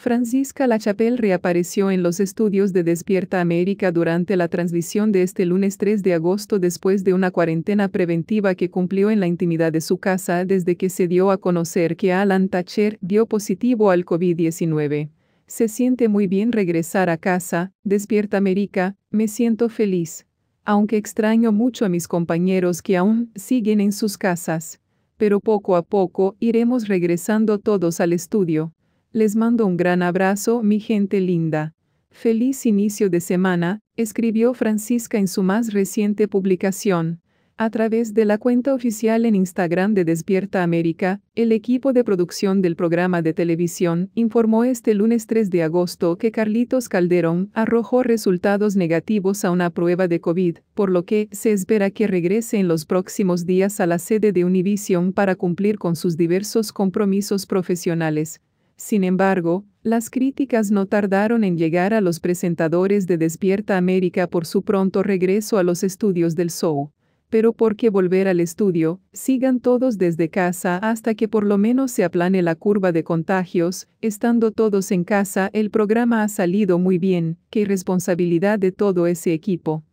Francisca Lachapelle reapareció en los estudios de Despierta América durante la transmisión de este lunes 3 de agosto después de una cuarentena preventiva que cumplió en la intimidad de su casa desde que se dio a conocer que Alan Thatcher dio positivo al COVID-19. Se siente muy bien regresar a casa, Despierta América, me siento feliz. Aunque extraño mucho a mis compañeros que aún siguen en sus casas. Pero poco a poco iremos regresando todos al estudio les mando un gran abrazo, mi gente linda. Feliz inicio de semana, escribió Francisca en su más reciente publicación. A través de la cuenta oficial en Instagram de Despierta América, el equipo de producción del programa de televisión informó este lunes 3 de agosto que Carlitos Calderón arrojó resultados negativos a una prueba de COVID, por lo que se espera que regrese en los próximos días a la sede de Univision para cumplir con sus diversos compromisos profesionales, sin embargo, las críticas no tardaron en llegar a los presentadores de Despierta América por su pronto regreso a los estudios del show. Pero por qué volver al estudio, sigan todos desde casa hasta que por lo menos se aplane la curva de contagios, estando todos en casa el programa ha salido muy bien, qué responsabilidad de todo ese equipo.